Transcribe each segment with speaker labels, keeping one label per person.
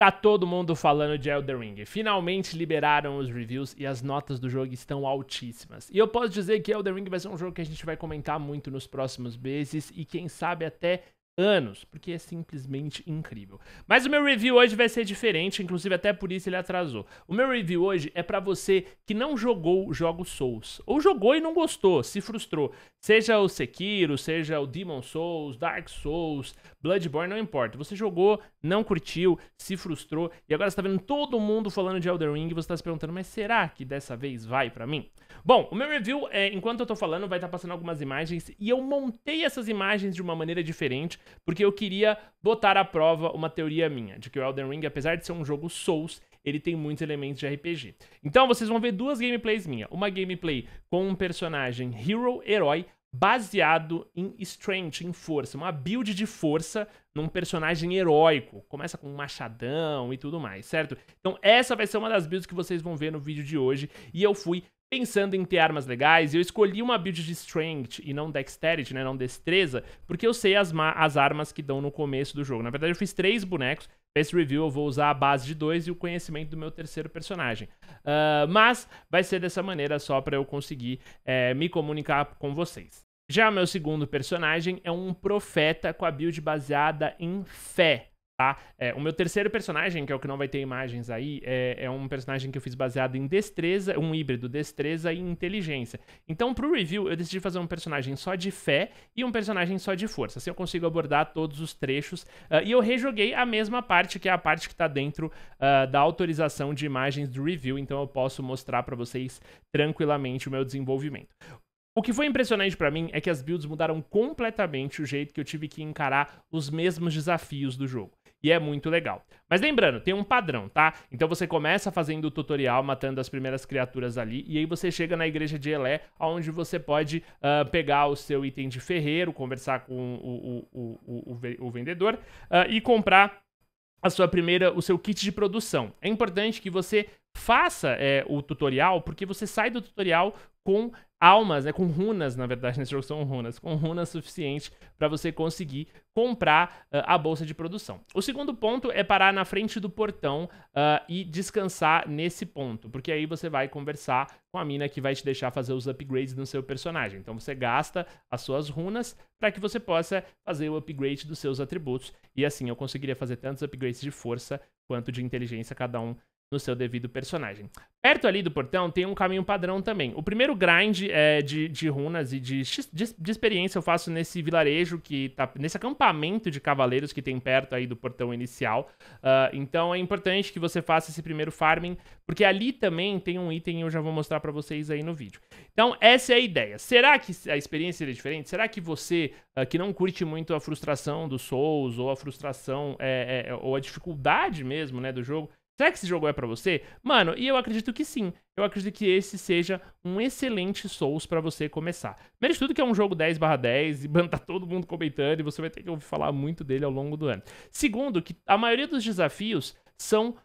Speaker 1: Tá todo mundo falando de Elden Ring. Finalmente liberaram os reviews e as notas do jogo estão altíssimas. E eu posso dizer que Elden Ring vai ser um jogo que a gente vai comentar muito nos próximos meses e quem sabe até anos, porque é simplesmente incrível. Mas o meu review hoje vai ser diferente, inclusive até por isso ele atrasou. O meu review hoje é para você que não jogou jogos Souls, ou jogou e não gostou, se frustrou. Seja o Sekiro, seja o Demon Souls, Dark Souls, Bloodborne, não importa. Você jogou, não curtiu, se frustrou e agora está vendo todo mundo falando de Elden Ring e você está se perguntando, mas será que dessa vez vai para mim? Bom, o meu review, é, enquanto eu tô falando, vai estar tá passando algumas imagens e eu montei essas imagens de uma maneira diferente porque eu queria botar à prova uma teoria minha, de que o Elden Ring, apesar de ser um jogo Souls, ele tem muitos elementos de RPG. Então vocês vão ver duas gameplays minhas, uma gameplay com um personagem hero herói baseado em strength, em força, uma build de força num personagem heróico. Começa com um machadão e tudo mais, certo? Então essa vai ser uma das builds que vocês vão ver no vídeo de hoje e eu fui pensando em ter armas legais, eu escolhi uma build de Strength e não Dexterity, né, não Destreza, porque eu sei as, as armas que dão no começo do jogo. Na verdade, eu fiz três bonecos. Pra esse review eu vou usar a base de dois e o conhecimento do meu terceiro personagem. Uh, mas vai ser dessa maneira só para eu conseguir é, me comunicar com vocês. Já meu segundo personagem é um profeta com a build baseada em fé. Tá? É, o meu terceiro personagem, que é o que não vai ter imagens aí, é, é, um personagem que eu fiz baseado em destreza, um híbrido, destreza e inteligência. Então, pro review, eu decidi fazer um personagem só de fé e um personagem só de força. Assim eu consigo abordar todos os trechos. Uh, e eu rejoguei a mesma parte, que é a parte que tá dentro uh, da autorização de imagens do review, então eu posso mostrar para vocês tranquilamente o meu desenvolvimento. O que foi impressionante para mim é que as builds mudaram completamente o jeito que eu tive que encarar os mesmos desafios do jogo e é muito legal. Mas lembrando, tem um padrão, tá? Então você começa fazendo o tutorial, matando as primeiras criaturas ali, e aí você chega na igreja de Elé, onde você pode uh, pegar o seu item de ferreiro, conversar com o, o, o, o vendedor uh, e comprar a sua primeira, o seu kit de produção. É importante que você faça é, o tutorial, porque você sai do tutorial com almas, né, com runas, na verdade, nesse jogo são runas, com runas suficientes para você conseguir comprar uh, a bolsa de produção. O segundo ponto é parar na frente do portão uh, e descansar nesse ponto, porque aí você vai conversar com a mina que vai te deixar fazer os upgrades no seu personagem. Então você gasta as suas runas para que você possa fazer o upgrade dos seus atributos e assim eu conseguiria fazer tantos upgrades de força quanto de inteligência cada um no seu devido personagem. Perto ali do portão tem um caminho padrão também. O primeiro grind é, de, de runas e de, de, de, experiência eu faço nesse vilarejo que tá. nesse acampamento de cavaleiros que tem perto aí do portão inicial. Uh, então é importante que você faça esse primeiro farming, porque ali também tem um item que eu já vou mostrar para vocês aí no vídeo. Então essa é a ideia. Será que a experiência seria diferente? Será que você uh, que não curte muito a frustração dos Souls ou a frustração é, é, ou a dificuldade mesmo né, do jogo, Será que esse jogo é para você? Mano, e eu acredito que sim. Eu acredito que esse seja um excelente Souls para você começar. Primeiro de tudo que é um jogo 10/10 e mano, tá todo mundo comentando e você vai ter que ouvir falar muito dele ao longo do ano. Segundo, que a maioria dos desafios são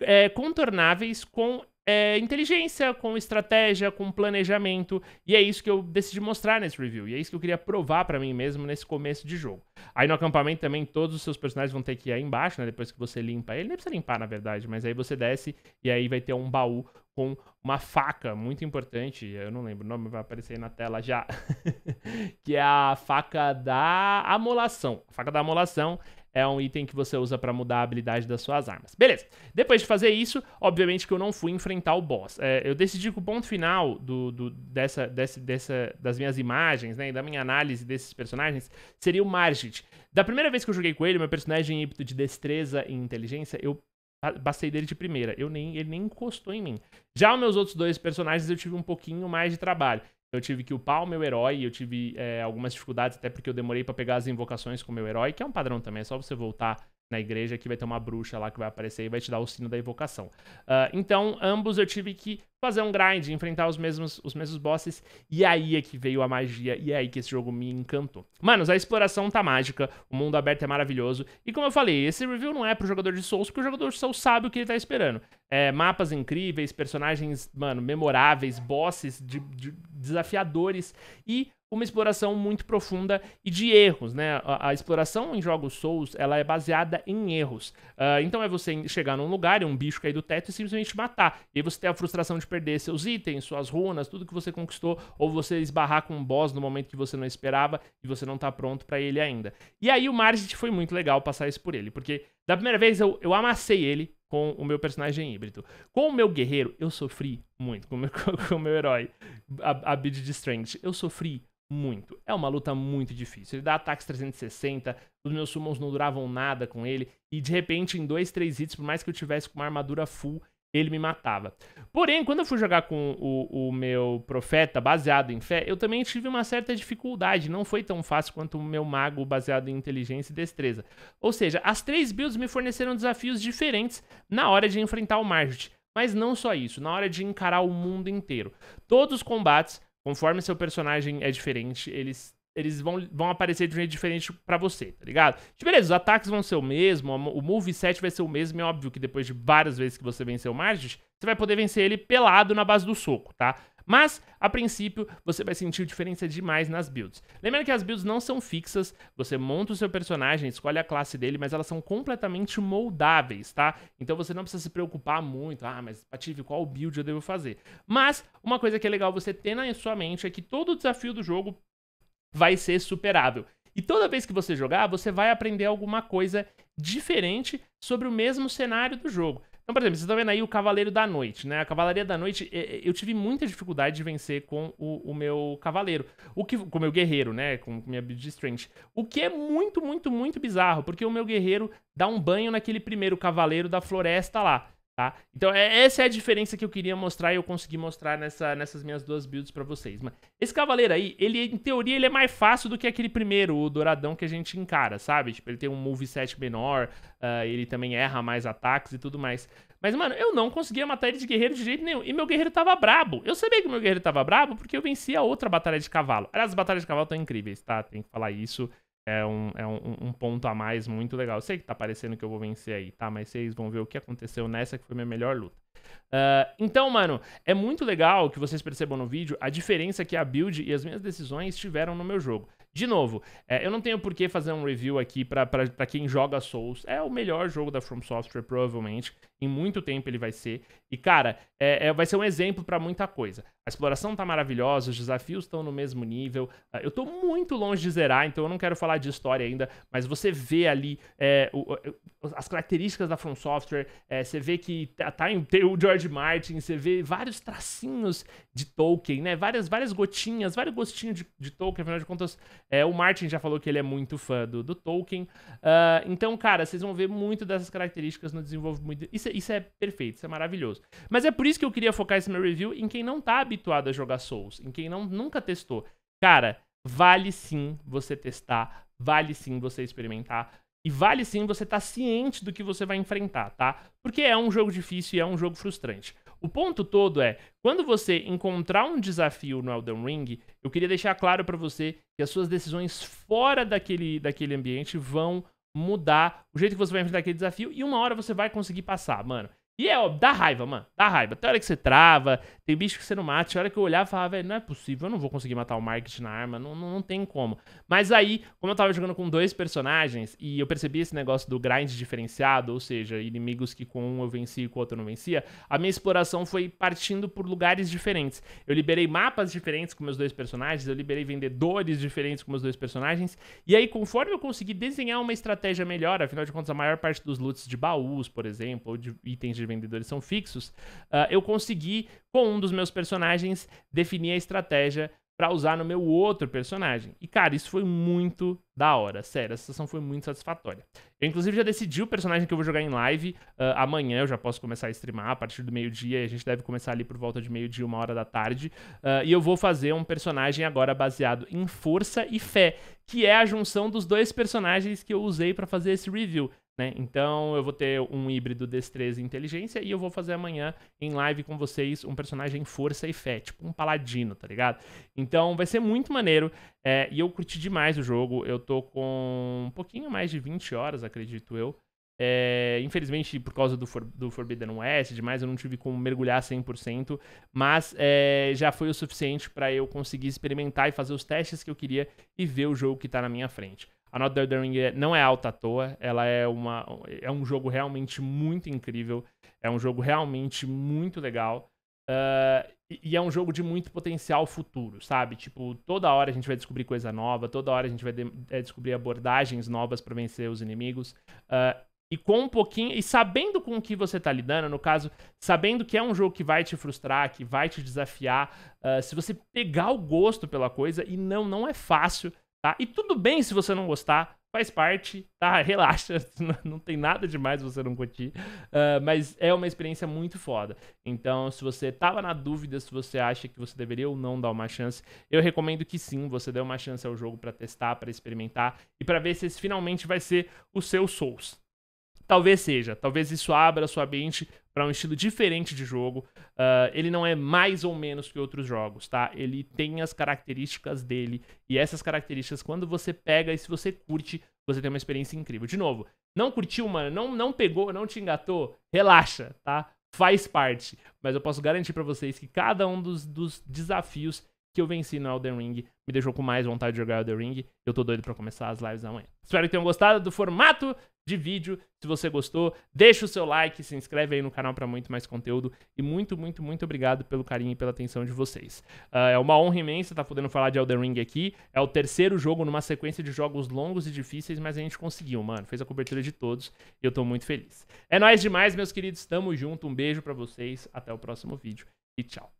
Speaker 1: é, contornáveis com é, inteligência, com estratégia, com planejamento. E é isso que eu decidi mostrar nesse review. E é isso que eu queria provar para mim mesmo nesse começo de jogo. Aí no acampamento também todos os seus personagens vão ter que ir aí embaixo, né? Depois que você limpa ele. Nem precisa limpar, na verdade, mas aí você desce e aí vai ter um baú com uma faca muito importante. Eu não lembro o nome, vai aparecer aí na tela já. que é a faca da amolação. A faca da amolação é um item que você usa para mudar a habilidade das suas armas. Beleza. Depois de fazer isso, obviamente que eu não fui enfrentar o boss. É, eu decidi que o ponto final do, do, dessa, dessa, dessa, das minhas imagens, né, e da minha análise desses personagens, seria o Margit. Da primeira vez que eu joguei com ele, meu personagem é ímpeto de destreza e inteligência, eu Bastei dele de primeira. Eu nem, ele nem encostou em mim. Já os meus outros dois personagens eu tive um pouquinho mais de trabalho. Eu tive que upar o meu herói, eu tive é, algumas dificuldades até porque eu demorei para pegar as invocações com o meu herói, que é um padrão também, é só você voltar na igreja que vai ter uma bruxa lá que vai aparecer e vai te dar o sino da evocação. Uh, então, ambos eu tive que fazer um grind, enfrentar os mesmos, os mesmos bosses, e aí é que veio a magia, e é aí que esse jogo me encantou. Manos, a exploração tá mágica, o mundo aberto é maravilhoso, e como eu falei, esse review não é pro jogador de Souls, porque o jogador de Souls sabe o que ele tá esperando. É, mapas incríveis, personagens, mano, memoráveis, bosses de, de desafiadores, e uma exploração muito profunda e de erros, né? A, a exploração em jogos Souls, ela é baseada em erros. Uh, então é você chegar num lugar e um bicho cair do teto e simplesmente matar. E aí você tem a frustração de perder seus itens, suas runas, tudo que você conquistou, ou você esbarrar com um boss no momento que você não esperava e você não tá pronto para ele ainda. E aí o Margit foi muito legal passar isso por ele, porque da primeira vez eu, eu amassei ele com o meu personagem híbrido. Com o meu guerreiro, eu sofri muito, com o meu, com o meu herói, a, a Bid de Strength. Eu sofri muito. É uma luta muito difícil. Ele dá ataques 360, os meus summons não duravam nada com ele, e de repente, em dois, três hits, por mais que eu tivesse com uma armadura full, ele me matava. Porém, quando eu fui jogar com o, o meu profeta baseado em fé, eu também tive uma certa dificuldade. Não foi tão fácil quanto o meu mago baseado em inteligência e destreza. Ou seja, as três builds me forneceram desafios diferentes na hora de enfrentar o Margit. Mas não só isso, na hora de encarar o mundo inteiro. Todos os combates Conforme seu personagem é diferente, eles, eles vão, vão aparecer de um jeito diferente para você, tá ligado? Tipo, beleza, os ataques vão ser o mesmo, o move set vai ser o mesmo, é óbvio que depois de várias vezes que você venceu o Margit, você vai poder vencer ele pelado na base do soco, tá? Mas, a princípio, você vai sentir diferença demais nas builds. Lembrando que as builds não são fixas, você monta o seu personagem, escolhe a classe dele, mas elas são completamente moldáveis, tá? Então você não precisa se preocupar muito, ah, mas Patife, qual build eu devo fazer? Mas, uma coisa que é legal você ter na sua mente é que todo o desafio do jogo vai ser superável. E toda vez que você jogar, você vai aprender alguma coisa diferente sobre o mesmo cenário do jogo. Então, por exemplo, vocês estão vendo aí o Cavaleiro da Noite, né? A Cavalaria da Noite, é, é, eu tive muita dificuldade de vencer com o, o meu Cavaleiro. O que, com o meu Guerreiro, né? Com minha Build Strength. O que é muito, muito, muito bizarro, porque o meu Guerreiro dá um banho naquele primeiro Cavaleiro da Floresta lá. Tá? Então, é, essa é a diferença que eu queria mostrar e eu consegui mostrar nessa, nessas minhas duas builds para vocês. Mas esse cavaleiro aí, ele, em teoria, ele é mais fácil do que aquele primeiro, o douradão que a gente encara, sabe? Tipo, ele tem um moveset menor, uh, ele também erra mais ataques e tudo mais. Mas, mano, eu não conseguia matar ele de guerreiro de jeito nenhum. E meu guerreiro tava brabo. Eu sabia que meu guerreiro tava brabo porque eu venci a outra batalha de cavalo. Aliás, as batalhas de cavalo estão incríveis, tá? Tem que falar isso. É um, é um, um, ponto a mais muito legal. Eu sei que tá parecendo que eu vou vencer aí, tá? Mas vocês vão ver o que aconteceu nessa, que foi minha melhor luta. Uh, então, mano, é muito legal que vocês percebam no vídeo a diferença que a build e as minhas decisões tiveram no meu jogo. De novo, é, eu não tenho por que fazer um review aqui para quem joga Souls. É o melhor jogo da From Software, provavelmente. Em muito tempo ele vai ser. E, cara, é, é vai ser um exemplo para muita coisa exploração tá maravilhosa, os desafios estão no mesmo nível. Ah, eu tô muito longe de zerar, então eu não quero falar de história ainda, mas você vê ali é, o, as características da From Software, é, você vê que tá, tá em, tem o George Martin, você vê vários tracinhos de Tolkien, né? Várias, várias gotinhas, vários gostinhos de, de Tolkien, afinal de contas, é, o Martin já falou que ele é muito fã do, do Tolkien. Uh, então, cara, vocês vão ver muito dessas características no desenvolvimento. Isso, é, isso é perfeito, isso é maravilhoso. Mas é por isso que eu queria focar esse meu review em quem não tá habituado habituado a jogar Souls, em quem não, nunca testou, cara, vale sim você testar, vale sim você experimentar. E vale sim você estar tá ciente do que você vai enfrentar, tá? Porque é um jogo difícil e é um jogo frustrante. O ponto todo é, quando você encontrar um desafio no Elden Ring, eu queria deixar claro para você que as suas decisões fora daquele, daquele ambiente vão mudar o jeito que você vai enfrentar aquele desafio e uma hora você vai conseguir passar, mano. E é óbvio, dá raiva, mano. Dá raiva. Tem hora que você trava, tem bicho que você não mata. A hora que eu olhava e falava, velho, não é possível, eu não vou conseguir matar o Market na arma, não, não, não, tem como. Mas aí, como eu tava jogando com dois personagens e eu percebi esse negócio do grind diferenciado, ou seja, inimigos que com um eu vencia e com o outro eu não vencia, a minha exploração foi partindo por lugares diferentes. Eu liberei mapas diferentes com meus dois personagens, eu liberei vendedores diferentes com meus dois personagens. E aí, conforme eu consegui desenhar uma estratégia melhor, afinal de contas, a maior parte dos loots de baús, por exemplo, ou de itens de vendedores são fixos, uh, eu consegui, com um dos meus personagens, definir a estratégia para usar no meu outro personagem. E, cara, isso foi muito da hora, sério, essa sessão foi muito satisfatória. Eu, inclusive, já decidi o personagem que eu vou jogar em live. Uh, amanhã eu já posso começar a streamar a partir do meio-dia, a gente deve começar ali por volta de meio-dia, uma hora da tarde. Uh, e eu vou fazer um personagem agora baseado em força e fé, que é a junção dos dois personagens que eu usei para fazer esse review. Né? Então eu vou ter um híbrido destreza e inteligência e eu vou fazer amanhã em live com vocês um personagem força e fé, tipo um paladino, tá ligado? Então vai ser muito maneiro é, e eu curti demais o jogo. Eu tô com um pouquinho mais de 20 horas, acredito eu. É, infelizmente, por causa do, For do Forbidden West demais, eu não tive como mergulhar 100%, mas é, já foi o suficiente para eu conseguir experimentar e fazer os testes que eu queria e ver o jogo que tá na minha frente. A Not The Ring é, não é alta à toa, ela é, uma, é um jogo realmente muito incrível, é um jogo realmente muito legal. Uh, e, e é um jogo de muito potencial futuro, sabe? Tipo, toda hora a gente vai descobrir coisa nova, toda hora a gente vai de, é, descobrir abordagens novas para vencer os inimigos. Uh, e com um pouquinho. E sabendo com o que você tá lidando, no caso, sabendo que é um jogo que vai te frustrar, que vai te desafiar. Uh, se você pegar o gosto pela coisa, e não, não é fácil tá? E tudo bem se você não gostar, faz parte, tá? Relaxa, não tem nada demais você não curtir, uh, mas é uma experiência muito foda. Então, se você tava na dúvida se você acha que você deveria ou não dar uma chance, eu recomendo que sim, você dê uma chance ao jogo para testar, para experimentar e para ver se esse finalmente vai ser o seu Souls, Talvez seja, talvez isso abra sua mente para um estilo diferente de jogo. Uh, ele não é mais ou menos que outros jogos, tá? Ele tem as características dele e essas características, quando você pega e se você curte, você tem uma experiência incrível. De novo, não curtiu, mano, não, não pegou, não te engatou, relaxa, tá? Faz parte. Mas eu posso garantir para vocês que cada um dos, dos desafios que eu venci no Elden Ring me deixou com mais vontade de jogar Elden Ring. Eu tô doido para começar as lives amanhã. Espero que tenham gostado do formato de vídeo. Se você gostou, deixa o seu like, se inscreve aí no canal para muito mais conteúdo. E muito, muito, muito obrigado pelo carinho e pela atenção de vocês. Uh, é uma honra imensa estar tá podendo falar de Elden Ring aqui. É o terceiro jogo numa sequência de jogos longos e difíceis, mas a gente conseguiu, mano. Fez a cobertura de todos e eu tô muito feliz. É nóis demais, meus queridos. Tamo junto. Um beijo para vocês. Até o próximo vídeo e tchau.